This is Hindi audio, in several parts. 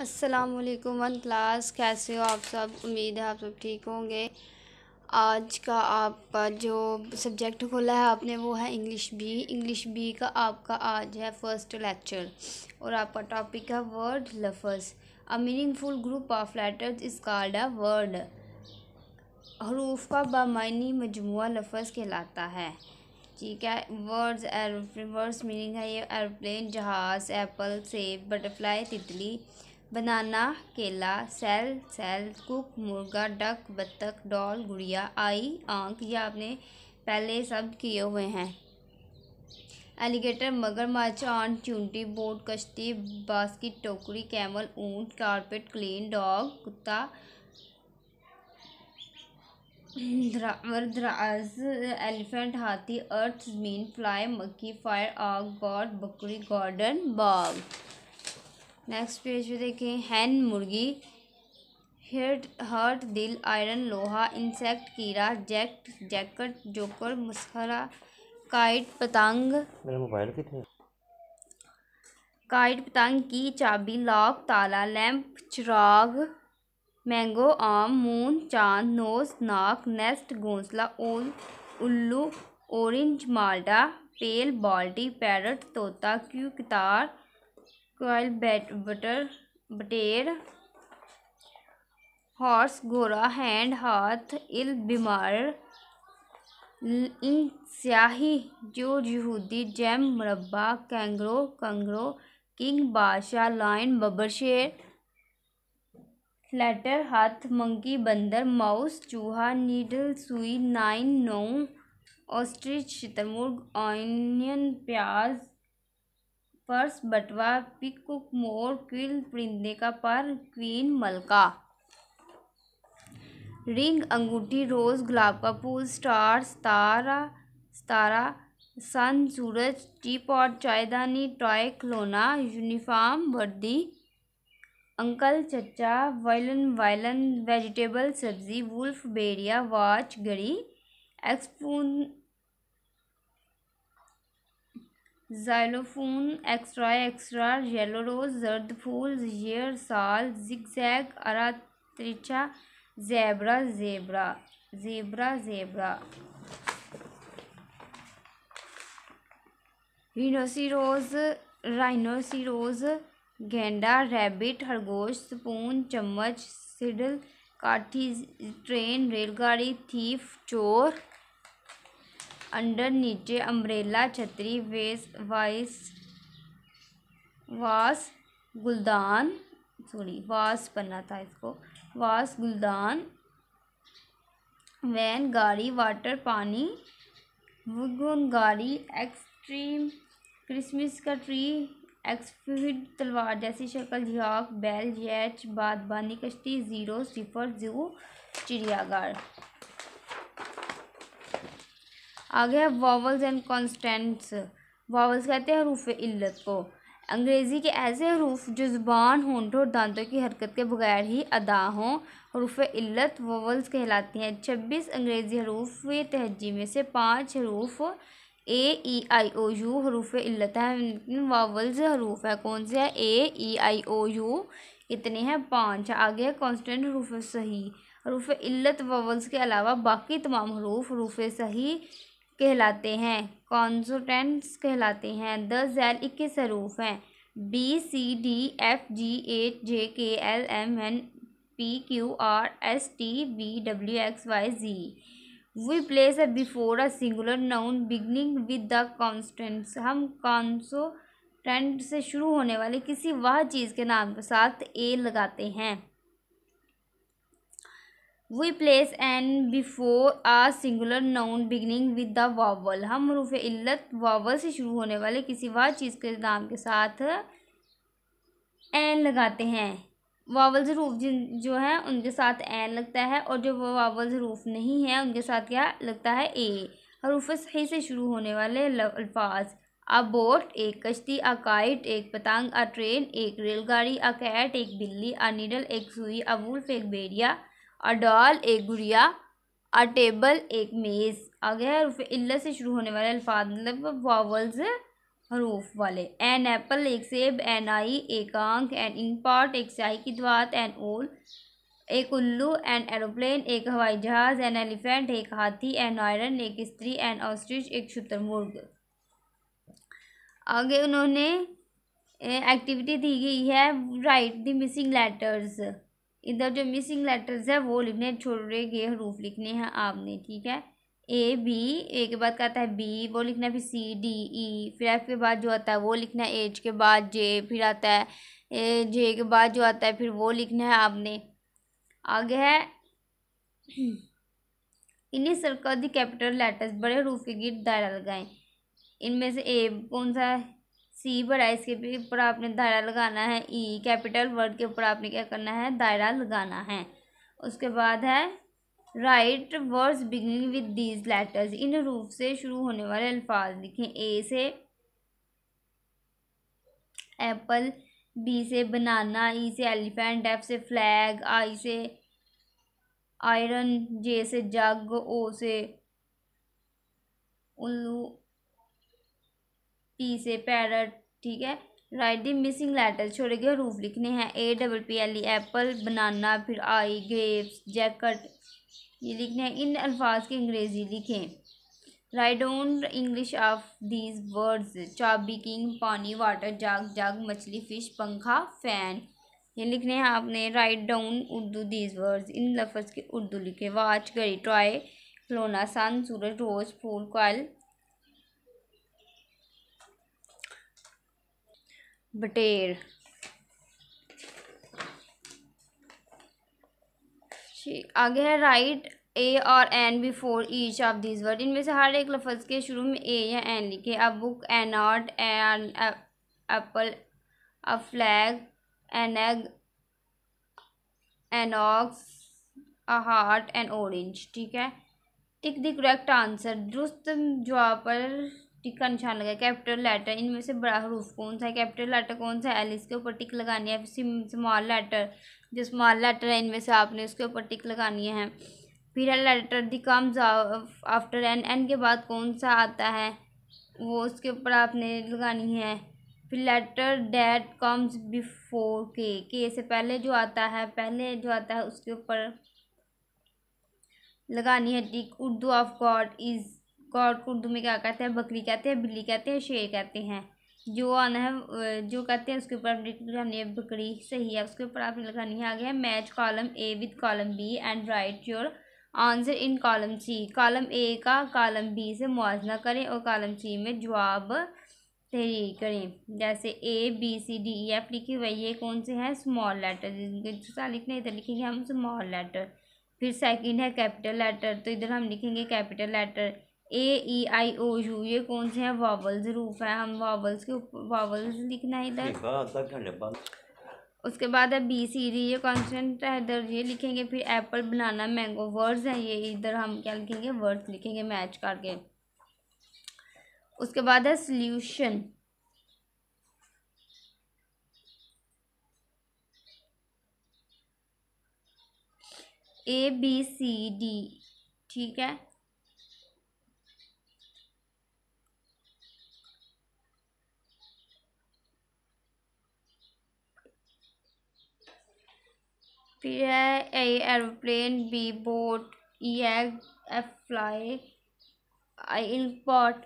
असलकुम वन क्लास कैसे हो आप सब उम्मीद है आप सब ठीक होंगे आज का आपका जो सब्जेक्ट खोला है आपने वो है इंग्लिश बी इंग्लिश बी का आपका आज है फर्स्ट लेक्चर और आपका टॉपिक है वर्ड लफ्ज़ a meaningful group of letters is called a word हरूफ का बामानी मजमू लफ्ज कहलाता है ठीक है वर्ड्स एरोप्लेन वर्ड्स मीनिंग है ये एरोप्लेन जहाज़ एप्पल सेब बटरफ्लाई तितली बनाना केला सेल सेल कुक मुर्गा डक बत्तख डॉल गुड़िया आई आंख ये आपने पहले सब किए हुए हैं एलिगेटर मगरमच्छ ऑन चूंटी बोट कश्ती बास्किट टोकरी कैमल ऊंट कारपेट क्लीन डॉग कुत्ता द्राज एलिफेंट हाथी अर्थ जमीन फ्लाई मक्की फायर आग गॉड बकरी गार्डन बाग नेक्स्ट पेज पे देखें हैन मुर्गी हेड हर्ट दिल आयरन लोहा इंसेक्ट कीड़ा जैक्ट जैकेट जोकर मुस्करा काइट पतंग मेरे मोबाइल कितने काइट पतंग की चाबी लॉक ताला लैंप चिराग मैंगो आम मून चांद नोज नाक नेस्ट घोंसला ओल उल्लू ऑरेंज माल्टा पेल बाल्टी पैरट तोता क्यू कितार कोयल बैट बटर बटेर हॉर्स गोरा हैंड हाथ इल बीमार स्याही जो यहूदी जैम मुरबा कैंगरो कंगरो किंग बादशाह लाइन बबर शेर लेटर हाथ मंकी बंदर माउस चूहा नीडल सुई नाइन नौ ऑस्ट्रिच शतरमुर्ग ऑनियन प्याज पर्स बटवा पिक मोर क्विल परिंदे का पर क्वीन मलका रिंग अंगूठी रोज़ गुलाब का फूल स्टार सतारा सतारा सन सूरज टी पॉट चायदानी टॉय खिलौना यूनिफॉर्म वर्दी अंकल चचा वायलन वायलन वेजिटेबल सब्जी वुल्फ बेरिया वॉच घड़ी एक्सपून xylophone extra extra yellow rose जर्द फूल यर साल जैग अरा त्रिचा zebra zebra zebra zebra rhinoceros rhinoceros गेंडा रैबिट खरगोश स्पून चम्मच सिडल काठी ट्रेन रेलगाड़ी थीफ चोर अंडर नीचे अम्ब्रेला छतरी वेस वाइस वास गुलदान सॉरी वास बना था इसको वास गुलदान वैन गाड़ी वाटर पानी वुगुन गाड़ी एक्सट्रीम क्रिसमस का ट्री एक्सफिड तलवार जैसी शक्ल झाक बैल जैच बादबानी कश्ती ज़ीरो सिफर जू चिड़ियाघर आगे है वॉवल्स एंड कॉन्स्टेंट्स वॉवल्स कहते हैं हरूफ इल्लत को अंग्रेज़ी के ऐसे हरूफ जो ज़ुबान होंठों और दांतों की हरकत के बगैर ही अदा हों हरूफ इल्लत वॉवल्स कहलाती हैं छब्बीस अंग्रेज़ी हरूफ तहजी में से पाँच हरूफ ए ई आई ओ यू हरूफ इल्लत है लेकिन वावल्स हरूफ है कौन से है ए ई आई ओ यू इतने हैं पाँच आगे है कॉन्सटेंट हरूफ सही हरूफ इल्लत वावल्स के अलावा बाकी तमाम हरूफ हरूफ सही कहलाते हैं कॉन्सोटेंट्स कहलाते हैं द जैल इक्कीस हरूफ हैं B C D F G H J K L M N P Q R S T V W X Y Z we place है before a singular noun beginning with the consonants हम कॉन्सो से शुरू होने वाले किसी वह चीज़ के नाम के साथ ए लगाते हैं we place an before a singular noun beginning with the vowel हम हरूफ इल्लत वावल से शुरू होने वाले किसी वह चीज़ के नाम के साथ एन लगाते हैं वावल हरूफ जिन जो है उनके साथ एन लगता है और जो वावल रूफ़ नहीं है उनके साथ क्या लगता है ए हरूफ सही से शुरू होने वाले अल्फाज अ बोट एक कश्ती अ काइट एक पतंग अ ट्रेन एक रेलगाड़ी अ कैट एक बिल्ली अ नीडल एक सुई अ वुल्फ एक बेड़िया अ डॉल एक गुड़िया अ टेबल एक मेज़ आगे है हरूफ इल्ला से शुरू होने वाले अल्फाज मतलब वावल्स हरूफ वाले एन एप्पल एक सेब एन आई एक आंख एन इन पॉट एक स्याही की दवात एन ओल एक उल्लू एन एरोप्लेन एक हवाई जहाज़ एन एलिफेंट एक हाथी एन आयरन एक स्त्री एन ऑस्ट्रिच एक शुतरमुर्ग आगे उन्होंने एक्टिविटी दी गई है राइट द मिसिंग लेटर्स इधर जो मिसिंग लेटर्स है वो लिखने छोड़े गए हरूफ लिखने हैं आपने ठीक है ए बी ए के बाद आता है बी वो लिखना है फिर सी डी ई फिर एफ के बाद जो आता है वो लिखना है एच के बाद जे फिर आता है ए जे के बाद जो आता है फिर वो लिखना है आपने आगे है इन्हीं सर्कल दी कैपिटल लेटर्स बड़े रूफ के गिर दायरा लगाएं इनमें से ए कौन सा है सी बड़ा इसके ऊपर आपने दायरा लगाना है ई कैपिटल वर्ड के ऊपर आपने क्या करना है दायरा लगाना है उसके बाद है write words beginning with these letters इन रूप से शुरू होने वाले अल्फाज लिखें ए से एप्पल बी से बनाना ई e से एलिफेंट एफ से फ्लैग आई से आयरन जे से जग ओ से उल्लू पी से पैरट ठीक है राइट दी मिसिंग लेटर छोड़े गए रूफ लिखने हैं A double P L E apple banana फिर आई ग्रेप्स जैकट ये लिखने हैं इन अल्फाज के अंग्रेज़ी लिखें write on English of these words चाबी किंग पानी वाटर जाग जाग मछली फिश पंखा फैन ये लिखने हैं आपने write down Urdu these words इन लफ्ज़ के उर्दू लिखे वाच करी ट्राई खिलौना सन सूरज रोज फूल कॉयल बटेर आगे है राइट ए और an before each of this word इनमें से हर एक लफज के शुरू में ए या एन लिखे a book an art an apple a flag an egg an ox a heart an orange ठीक है टिक द करेक्ट आंसर दुरुस्त जवाब पर टिक का निशान लगाया कैपिटल लेटर इनमें से बड़ा हरूफ कौन सा है कैपिटल लेटर कौन सा है एल इसके ऊपर टिक लगानी है फिर स्मॉल लेटर जो स्मॉल लेटर है इनमें से आपने उसके ऊपर टिक लगानी है फिर letter the comes after N N के बाद कौन सा आता है वो उसके ऊपर आपने लगानी है फिर लेटर डैट कम्स बिफोर के के से पहले जो आता है पहले जो आता है उसके ऊपर लगानी है tick Urdu of god is को आउट उर्दू में क्या कहते हैं बकरी कहते हैं बिल्ली कहते हैं शेर कहते हैं जो आना है जो कहते हैं उसके ऊपर हमने है बकरी सही है उसके ऊपर आपने लिखानी है आ है match column A with column B and write your answer in column C column A का कॉलम बी से मुआजना करें और कॉलम सी में जवाब तहरीर करें जैसे A B C D E F लिखी हुई ये कौन से हैं स्मॉल लेटर जिनके साथ इधर लिखेंगे हम स्मॉल लेटर फिर सेकंड है कैपिटल लेटर तो इधर हम लिखेंगे capital letter A E I O U ये कौन से हैं वावल्स रूप है हम वावल्स के ऊपर वावल्स लिखना है इधर उसके बाद है बी सी डी ये कॉन्सटेंट है इधर ये लिखेंगे फिर एप्पल बनाना मैंगो वर्ड्स हैं ये इधर हम क्या लिखेंगे वर्ड्स लिखेंगे मैच करके उसके बाद है solution A B C D ठीक है फिर है A aeroplane B boat E egg F fly I in pot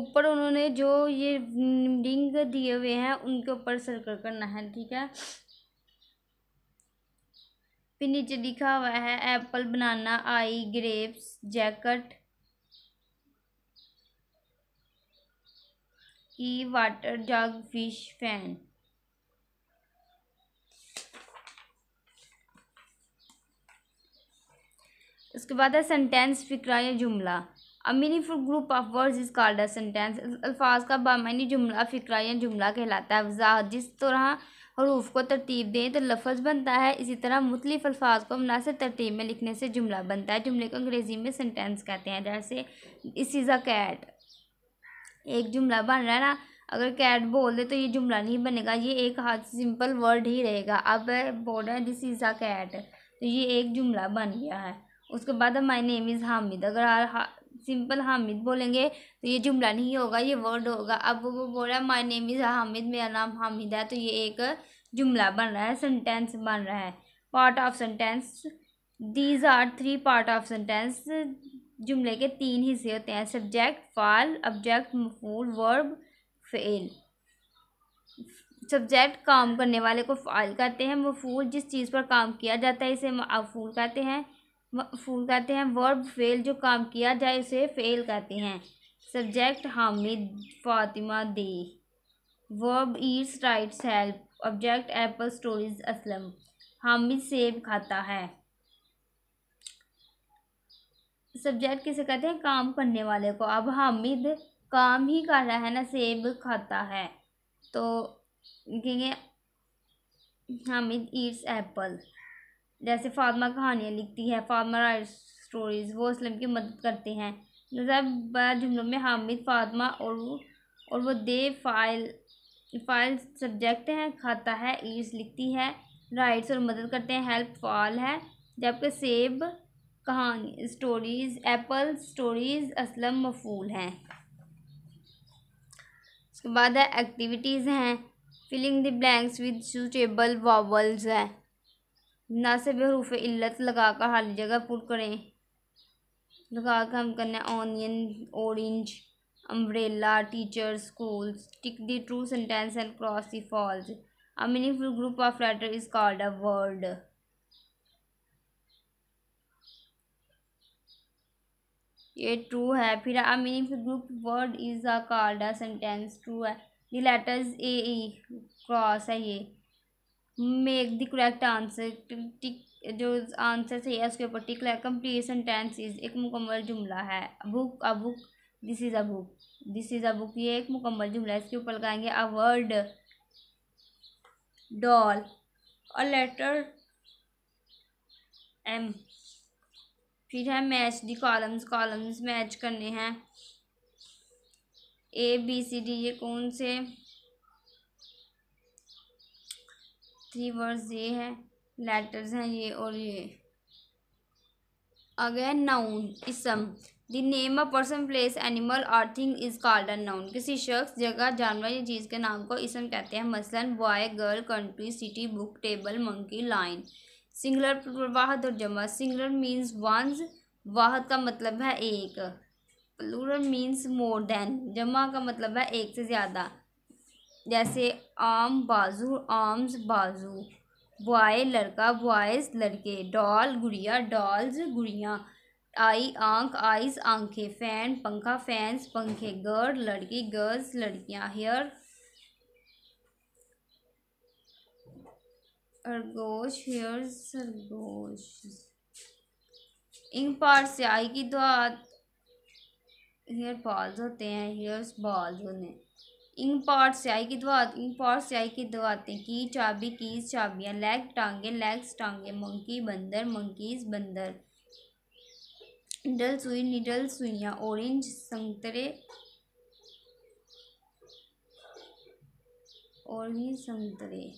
ऊपर उन्होंने जो ये रिंग दिए हुए हैं उनके ऊपर सर्कल करना है ठीक है फिर नीचे लिखा हुआ है apple banana I grapes jacket E water jug fish fan उसके बाद है सेंटेंस फिक्रा या जुमला a meaningful group of words is called a sentence अल्फाज का बामानी जुमला फिक्रा या जुमला कहलाता है वजाहत जिस तरह हरूफ को तरतीब दें तो लफज बनता है इसी तरह मुख्तफ अल्फाज को मुनासिब तरतीब में लिखने से जुमला बनता है जुमले को अंग्रेज़ी में सेंटेंस कहते हैं जैसे इस इज़ अ कैट एक जुमला बन रहा है ना अगर कैट बोल दे तो ये जुमला नहीं बनेगा ये एक हाथ सिंपल वर्ड ही रहेगा अब बोल रहे हैं दिस इज़ अ कैट तो ये एक जुमला बन गया है उसके बाद माई नेम इज़ हामिद अगर हा, सिंपल हामिद बोलेंगे तो ये जुमला नहीं होगा ये वर्ड होगा अब वो बोल रहा है माई नेम इज़ हामिद मेरा नाम हामिद है तो ये एक जुमला बन रहा है सेंटेंस बन रहा है part of sentence these are three part of sentence जुमले के तीन हिस्से होते हैं सब्जेक्ट फाल ऑब्जेक्ट मफूल वर्ब फेल सब्जेक्ट काम करने वाले को फाल कहते हैं मफूल जिस चीज़ पर काम किया जाता है इसे मफूल कहते हैं मफूल कहते हैं वर्ब फेल जो काम किया जाए उसे फेल कहते हैं subject Hamid Fatima they verb eats writes help object apple stories Aslam Hamid सेब खाता है सब्जेक्ट किसे कहते हैं काम करने वाले को अब हामिद काम ही कर रहा है ना सेब खाता है तो कहेंगे हामिद ईट्स एप्पल जैसे फातिमा कहानियाँ लिखती है फातिमा राइट स्टोरीज़ वो असलम की मदद करते हैं जैसे तो बड़ा जुमलों में हामिद फातिमा और वो और वो दे फाइल फाइल सब्जेक्ट हैं खाता है ईट्स लिखती है राइट्स और मदद करते हैं हेल्प फॉल है जबकि सेब कहानी स्टोरीज एप्पल स्टोरीज असलम मफूल हैं उसके बाद है एक्टिविटीज़ हैं filling the blanks with suitable vowels है नासिब हरूफ इल्लत लगा कर हर जगह पुर करें लगा कर हम करना है onion orange umbrella teacher school tick the true sentence and cross the false a meaningful group of letter is called a word ये ट्रू है फिर a meaning group word is a card sentence true है the letters A E cross है ये make the correct answer tick जो आंसर सही है उसके ऊपर टिक लगा कम्प्लीट सेंटेंस इज एक मुकम्मल जुमला है book a book this is a book this is a book ये एक मुकम्मल जुमला है इसके ऊपर लगाएंगे a word doll a letter M फिर है match the columns columns match करने हैं ए बी सी डी ये कौन से थ्री वर्ड्स ये है लेटर्स हैं ये और ये अगे नाउन इसम the name a person place animal और thing is called a noun किसी शख्स जगह जानवर या चीज़ के नाम को इसम कहते हैं मसलन boy girl country city book table monkey lion singular वाहद और जमा सिंगुलर मीन्स वंस वाहद का मतलब है एक प्लूरल मीन्स मोर देन जमा का मतलब है एक से ज़्यादा जैसे आम बाजू आर्म्स बाजू बॉय लड़का बॉयज़ लड़के डॉल गुड़िया डॉल्स गुड़िया आई आंख आइज आंखें फैन पंखा फैंस पंखे गर्ल लड़की गर्ल्स लड़कियां हेयर खरगोश हेयर खरगोश इंग पार्ट से आई की दो तो हेयर बॉल्स होते हैं हेयर्स बॉल्स होने इंग पार्ट से आई की धात तो इंग पार्ट से आई की धातें तो की चाबी कीज चाबियाँ लेग टांगे लेग्स टांगे मंकी बंदर मंकीज बंदर डल सुई निडल सुइयाँ ऑरेंज संतरे और भी संतरे